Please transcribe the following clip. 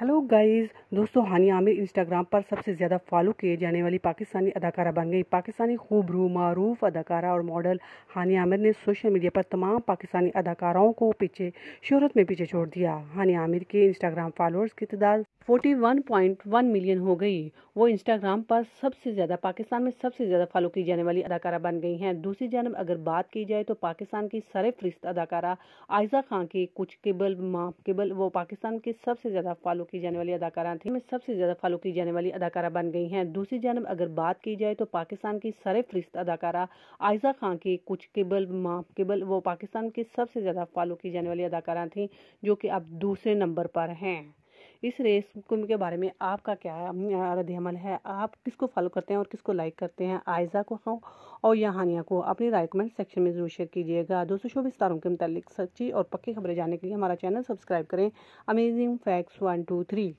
hello guys दोस्तों हानिया Aamir Instagram पर सबसे ज़्यादा फॉलो किए जाने वाली पाकिस्तानी अदाकारा बन गई पाकिस्तानी खूबरू मरूफ अदाकारा और मॉडल हानिया आमिर ने सोशल मीडिया पर तमाम पाकिस्तानी अदाकाराओं को पीछे शहरत में पीछे छोड़ दिया हानिया आमिर के इंस्टाग्राम फॉलोअर्स की तादाद 41.1 मिलियन हो गई वो इंस्टाग्राम पर सबसे ज़्यादा पाकिस्तान में सबसे ज़्यादा फॉलो की जाने वाली अदाकारा बन गई हैं दूसरी जानब अगर बात की जाए तो पाकिस्तान की सरफरिस्त अदाकारा आयजा खां की कुछ केबल माँ केबल वो पाकिस्तान की सबसे ज़्यादा फॉलो की जाने वाली अदाकारा थी में सबसे ज़्यादा फॉलो की जाने वाली अदाकारा बन गई हैं दूसरी जानब अगर बात की जाए तो पाकिस्तान की सरफरिस्त अदाकारा आयजा खां की कुछ केबल माँ केबल वो पाकिस्तान की सबसे ज़्यादा फॉलो की जाने वाली अदाकारा थी जो कि अब दूसरे नंबर पर हैं इस रेस कुंभ के बारे में आपका क्या रद्दमल है आप किसको फॉलो करते हैं और किसको लाइक करते हैं आयजा को हाँ और या हानिया को अपनी राय कमेंट सेक्शन में जरूर शेयर कीजिएगा दो सौ चौबीस तारों के मुतालिक सच्ची और पक्की खबरें जानने के लिए हमारा चैनल सब्सक्राइब करें amazing facts one two three